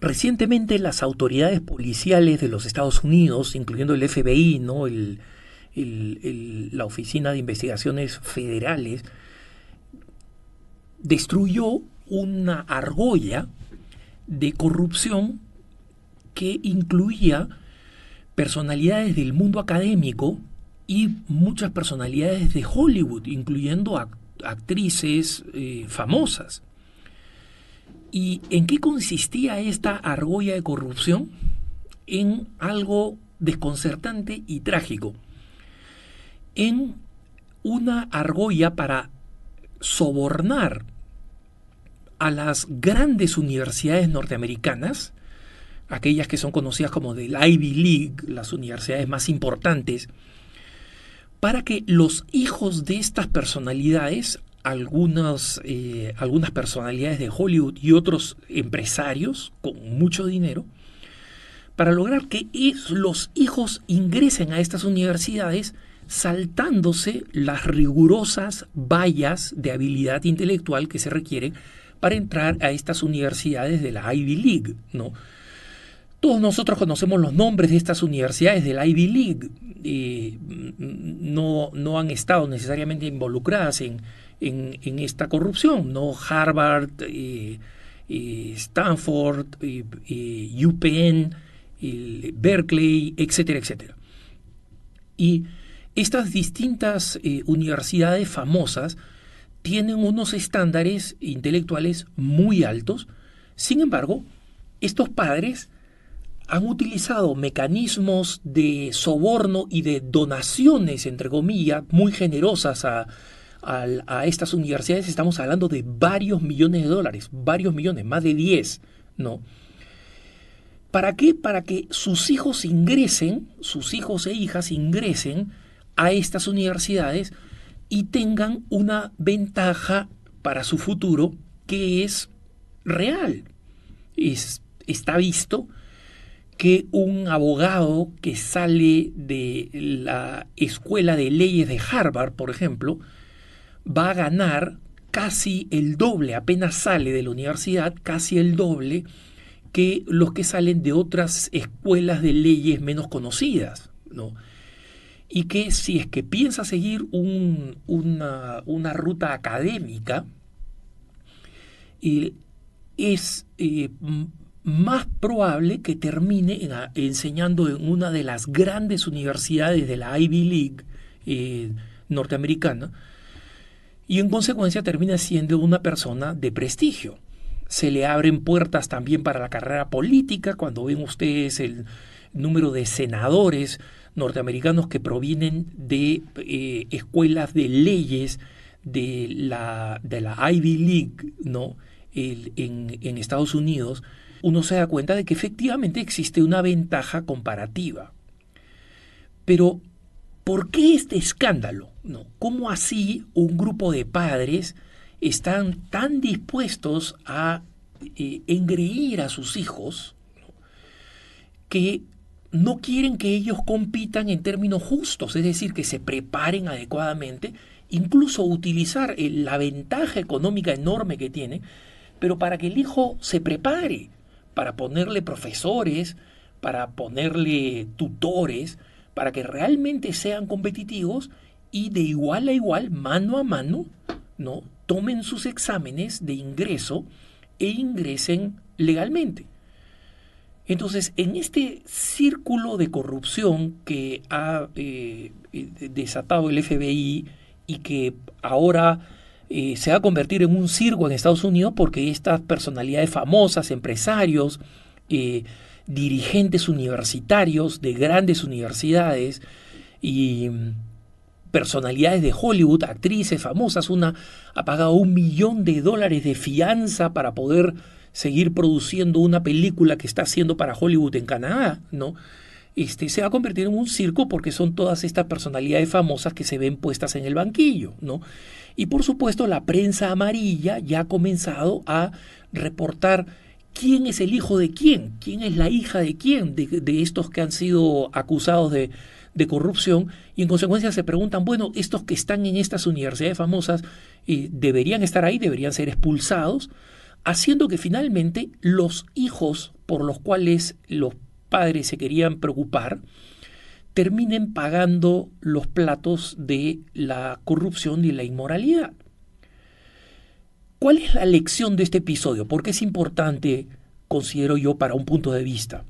Recientemente las autoridades policiales de los Estados Unidos, incluyendo el FBI, ¿no? la Oficina de Investigaciones Federales, destruyó una argolla de corrupción que incluía personalidades del mundo académico y muchas personalidades de Hollywood, incluyendo actrices eh, famosas. ¿Y en qué consistía esta argolla de corrupción? En algo desconcertante y trágico. En una argolla para sobornar a las grandes universidades norteamericanas, aquellas que son conocidas como del Ivy League, las universidades más importantes, para que los hijos de estas personalidades algunas, eh, algunas personalidades de Hollywood y otros empresarios con mucho dinero para lograr que los hijos ingresen a estas universidades saltándose las rigurosas vallas de habilidad intelectual que se requieren para entrar a estas universidades de la Ivy League, ¿no? Todos nosotros conocemos los nombres de estas universidades del Ivy League. no, han estado necesariamente involucradas en, esta corrupción, ¿no? Harvard, Stanford, UPN, Berkeley, etcétera, etcétera. Y estas distintas eh, universidades famosas tienen unos estándares intelectuales muy altos, sin embargo, estos padres han utilizado mecanismos de soborno y de donaciones, entre comillas, muy generosas a, estas universidades. Estamos hablando de varios millones de dólares, varios millones, más de 10, ¿no? ¿Para qué? Para que sus hijos ingresen, sus hijos e hijas ingresen a estas universidades y tengan una ventaja para su futuro que es real. está visto que un abogado que sale de la escuela de leyes de Harvard, por ejemplo, va a ganar casi el doble, apenas sale de la universidad, casi el doble que los que salen de otras escuelas de leyes menos conocidas, ¿no? Y que si es que piensa seguir una, ruta académica, eh, es eh, más probable que termine enseñando en una de las grandes universidades de la Ivy League eh, norteamericana y en consecuencia termina siendo una persona de prestigio. Se le abren puertas también para la carrera política cuando ven ustedes el número de senadores norteamericanos que provienen de eh, escuelas de leyes de la, Ivy League, en Estados Unidos uno se da cuenta de que efectivamente existe una ventaja comparativa. Pero, ¿por qué este escándalo? ¿No? ¿Cómo así un grupo de padres están tan dispuestos a eh, engreír a sus hijos que no quieren que ellos compitan en términos justos, es decir, que se preparen adecuadamente, incluso utilizar eh, la ventaja económica enorme que tiene, pero para que el hijo se prepare, para ponerle profesores, para ponerle tutores, para que realmente sean competitivos y de igual a igual, mano a mano, ¿no? tomen sus exámenes de ingreso e ingresen legalmente. Entonces, en este círculo de corrupción que ha eh, eh, desatado el FBI y que ahora eh, se va a convertir en un circo en Estados Unidos porque estas personalidades famosas, empresarios, eh, dirigentes universitarios de grandes universidades y mm, personalidades de Hollywood, actrices famosas, una ha pagado un millón de dólares de fianza para poder seguir produciendo una película que está haciendo para Hollywood en Canadá, ¿no? Este, se va a convertir en un circo porque son todas estas personalidades famosas que se ven puestas en el banquillo, ¿no? Y por supuesto la prensa amarilla ya ha comenzado a reportar quién es el hijo de quién, quién es la hija de quién, de, estos que han sido acusados de, corrupción, y en consecuencia se preguntan, bueno, estos que están en estas universidades famosas eh, deberían estar ahí, deberían ser expulsados, haciendo que finalmente los hijos por los cuales los padres se querían preocupar, terminen pagando los platos de la corrupción y la inmoralidad. ¿Cuál es la lección de este episodio? Porque es importante, considero yo, para un punto de vista?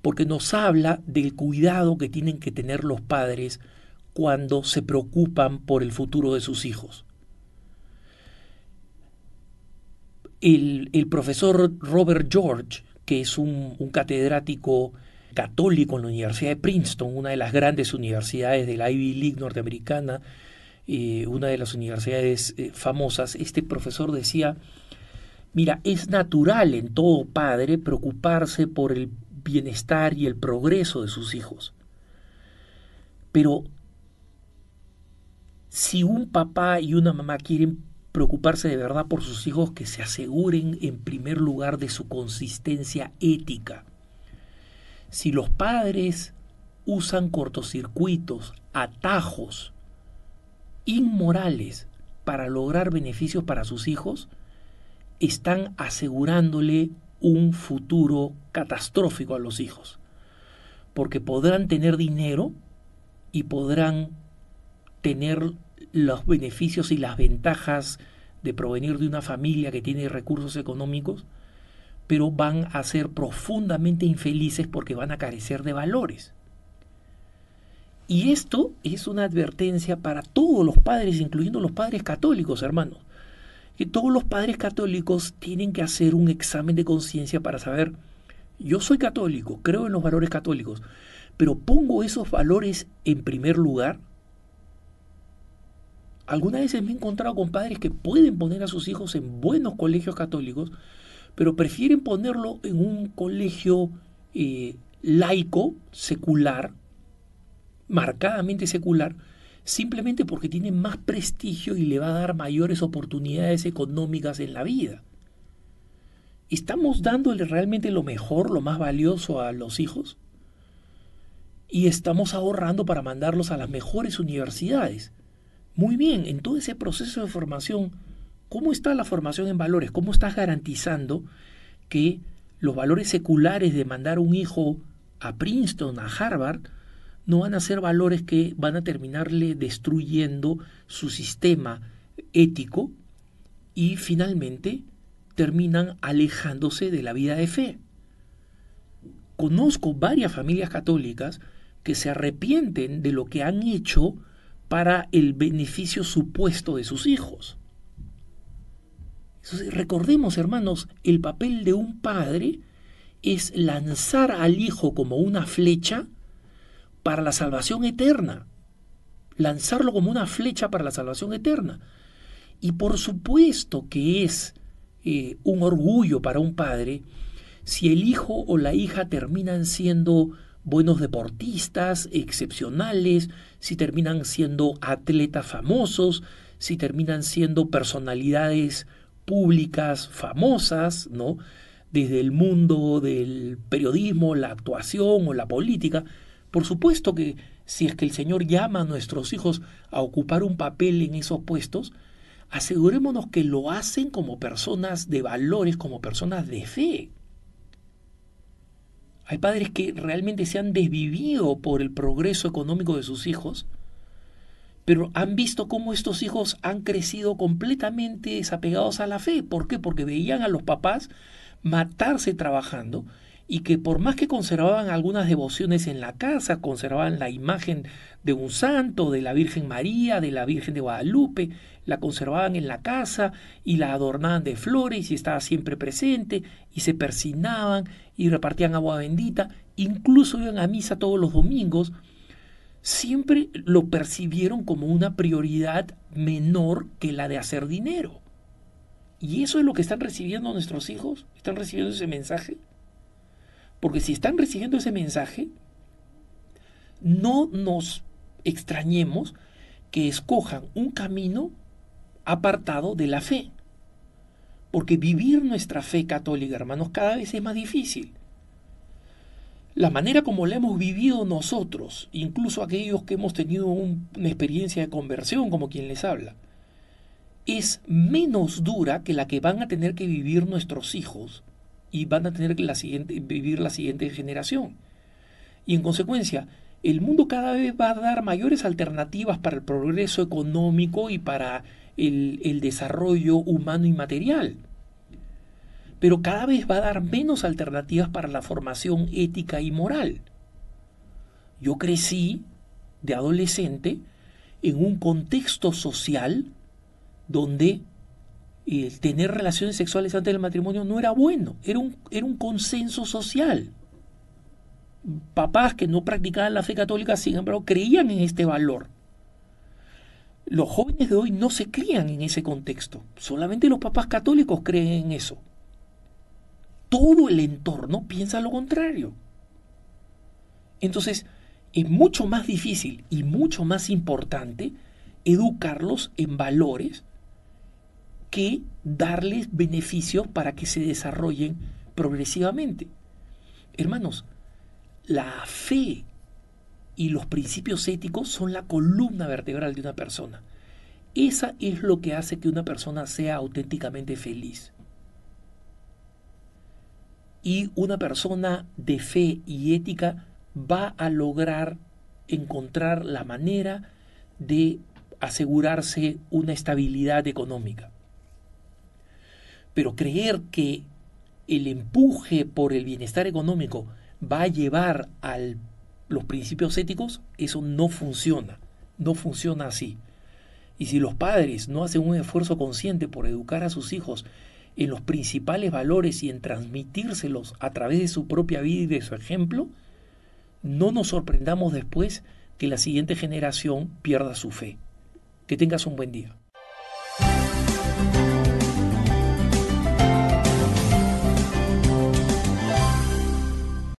Porque nos habla del cuidado que tienen que tener los padres cuando se preocupan por el futuro de sus hijos. El, el profesor Robert George que es un, catedrático católico en la Universidad de Princeton, una de las grandes universidades de la Ivy League norteamericana, eh, una de las universidades eh, famosas, este profesor decía, mira, es natural en todo padre preocuparse por el bienestar y el progreso de sus hijos. Pero si un papá y una mamá quieren preocuparse de verdad por sus hijos que se aseguren en primer lugar de su consistencia ética. Si los padres usan cortocircuitos, atajos inmorales para lograr beneficios para sus hijos, están asegurándole un futuro catastrófico a los hijos. Porque podrán tener dinero y podrán tener los beneficios y las ventajas de provenir de una familia que tiene recursos económicos, pero van a ser profundamente infelices porque van a carecer de valores. Y esto es una advertencia para todos los padres, incluyendo los padres católicos, hermanos. Que todos los padres católicos tienen que hacer un examen de conciencia para saber, yo soy católico, creo en los valores católicos, pero pongo esos valores en primer lugar algunas veces me he encontrado con padres que pueden poner a sus hijos en buenos colegios católicos, pero prefieren ponerlo en un colegio eh, laico, secular, marcadamente secular, simplemente porque tiene más prestigio y le va a dar mayores oportunidades económicas en la vida. ¿Estamos dándole realmente lo mejor, lo más valioso a los hijos? Y estamos ahorrando para mandarlos a las mejores universidades. Muy bien, en todo ese proceso de formación, ¿cómo está la formación en valores? ¿Cómo estás garantizando que los valores seculares de mandar un hijo a Princeton, a Harvard, no van a ser valores que van a terminarle destruyendo su sistema ético y finalmente terminan alejándose de la vida de fe. Conozco varias familias católicas que se arrepienten de lo que han hecho para el beneficio supuesto de sus hijos. recordemos, hermanos, el papel de un padre es lanzar al hijo como una flecha para la salvación eterna. Lanzarlo como una flecha para la salvación eterna. Y por supuesto que es eh, un orgullo para un padre si el hijo o la hija terminan siendo buenos deportistas, excepcionales, si terminan siendo atletas famosos, si terminan siendo personalidades públicas famosas, ¿no? Desde el mundo del periodismo, la actuación o la política. Por supuesto que si es que el Señor llama a nuestros hijos a ocupar un papel en esos puestos, asegurémonos que lo hacen como personas de valores, como personas de fe. Hay padres que realmente se han desvivido por el progreso económico de sus hijos, pero han visto cómo estos hijos han crecido completamente desapegados a la fe. ¿Por qué? Porque veían a los papás matarse trabajando y que por más que conservaban algunas devociones en la casa, conservaban la imagen de un santo, de la Virgen María, de la Virgen de Guadalupe, la conservaban en la casa y la adornaban de flores y estaba siempre presente y se persinaban y repartían agua bendita, incluso iban a misa todos los domingos, siempre lo percibieron como una prioridad menor que la de hacer dinero. ¿Y eso es lo que están recibiendo nuestros hijos? ¿Están recibiendo ese mensaje? Porque si están recibiendo ese mensaje, no nos extrañemos que escojan un camino apartado de la fe. Porque vivir nuestra fe católica, hermanos, cada vez es más difícil. La manera como la hemos vivido nosotros, incluso aquellos que hemos tenido una experiencia de conversión, como quien les habla, es menos dura que la que van a tener que vivir nuestros hijos y van a tener que vivir la siguiente generación. Y en consecuencia, el mundo cada vez va a dar mayores alternativas para el progreso económico y para el desarrollo humano y material. Pero cada vez va a dar menos alternativas para la formación ética y moral. Yo crecí de adolescente en un contexto social donde el tener relaciones sexuales antes del matrimonio no era bueno, era un, era un consenso social. Papás que no practicaban la fe católica, sin embargo, creían en este valor. Los jóvenes de hoy no se crían en ese contexto, solamente los papás católicos creen en eso. Todo el entorno piensa lo contrario. Entonces, es mucho más difícil y mucho más importante educarlos en valores que darles beneficios para que se desarrollen progresivamente. Hermanos, la fe y los principios éticos son la columna vertebral de una persona. Esa es lo que hace que una persona sea auténticamente feliz. Y una persona de fe y ética va a lograr encontrar la manera de asegurarse una estabilidad económica. Pero creer que el empuje por el bienestar económico va a llevar a los principios éticos, eso no funciona, no funciona así. Y si los padres no hacen un esfuerzo consciente por educar a sus hijos en los principales valores y en transmitírselos a través de su propia vida y de su ejemplo, no nos sorprendamos después que la siguiente generación pierda su fe. Que tengas un buen día.